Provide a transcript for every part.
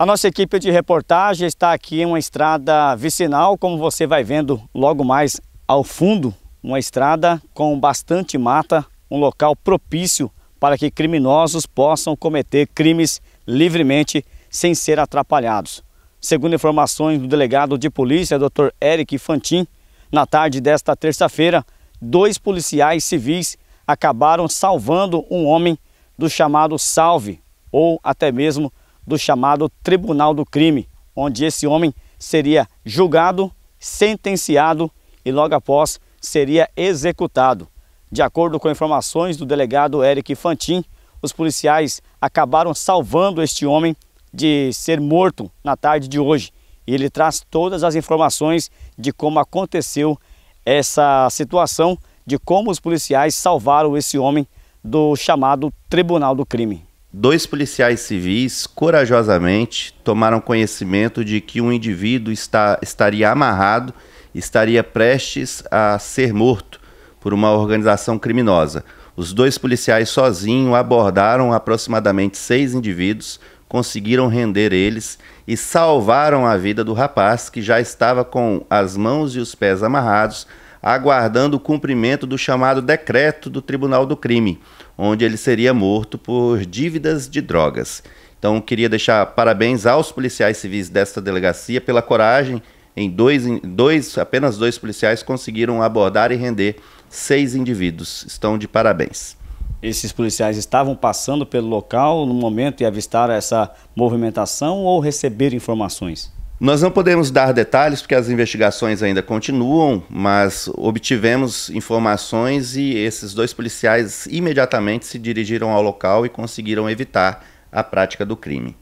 A nossa equipe de reportagem está aqui em uma estrada vicinal, como você vai vendo logo mais ao fundo, uma estrada com bastante mata, um local propício para que criminosos possam cometer crimes livremente sem ser atrapalhados. Segundo informações do delegado de polícia, Dr. Eric Fantin, na tarde desta terça-feira, dois policiais civis acabaram salvando um homem do chamado salve, ou até mesmo do chamado Tribunal do Crime, onde esse homem seria julgado, sentenciado e logo após seria executado. De acordo com informações do delegado Eric Fantin, os policiais acabaram salvando este homem de ser morto na tarde de hoje. E ele traz todas as informações de como aconteceu essa situação, de como os policiais salvaram esse homem do chamado Tribunal do Crime dois policiais civis corajosamente tomaram conhecimento de que um indivíduo está, estaria amarrado, estaria prestes a ser morto por uma organização criminosa. Os dois policiais sozinhos abordaram aproximadamente seis indivíduos, conseguiram render eles e salvaram a vida do rapaz que já estava com as mãos e os pés amarrados, aguardando o cumprimento do chamado decreto do Tribunal do Crime, onde ele seria morto por dívidas de drogas. Então, queria deixar parabéns aos policiais civis desta delegacia pela coragem. Em dois, dois, apenas dois policiais conseguiram abordar e render seis indivíduos. Estão de parabéns. Esses policiais estavam passando pelo local no momento e avistaram essa movimentação ou receberam informações? Nós não podemos dar detalhes porque as investigações ainda continuam, mas obtivemos informações e esses dois policiais imediatamente se dirigiram ao local e conseguiram evitar a prática do crime.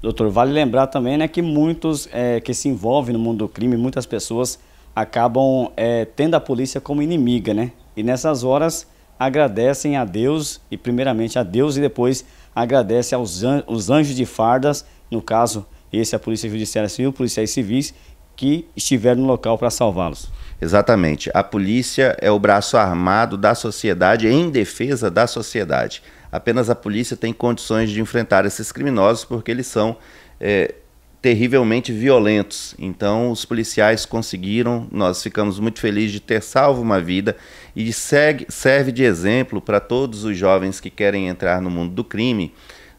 Doutor, vale lembrar também né, que muitos é, que se envolvem no mundo do crime, muitas pessoas acabam é, tendo a polícia como inimiga, né? E nessas horas agradecem a Deus, e primeiramente a Deus, e depois agradecem aos an os anjos de fardas, no caso, esse é a Polícia Judiciária civil, policiais civis que estiveram no local para salvá-los. Exatamente. A polícia é o braço armado da sociedade em defesa da sociedade. Apenas a polícia tem condições de enfrentar esses criminosos porque eles são é, terrivelmente violentos. Então, os policiais conseguiram, nós ficamos muito felizes de ter salvo uma vida e segue, serve de exemplo para todos os jovens que querem entrar no mundo do crime.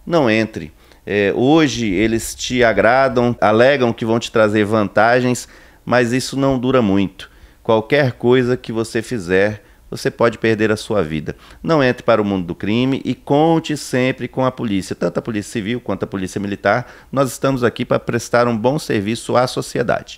Não entre é, hoje eles te agradam, alegam que vão te trazer vantagens, mas isso não dura muito. Qualquer coisa que você fizer, você pode perder a sua vida. Não entre para o mundo do crime e conte sempre com a polícia, tanto a polícia civil quanto a polícia militar. Nós estamos aqui para prestar um bom serviço à sociedade.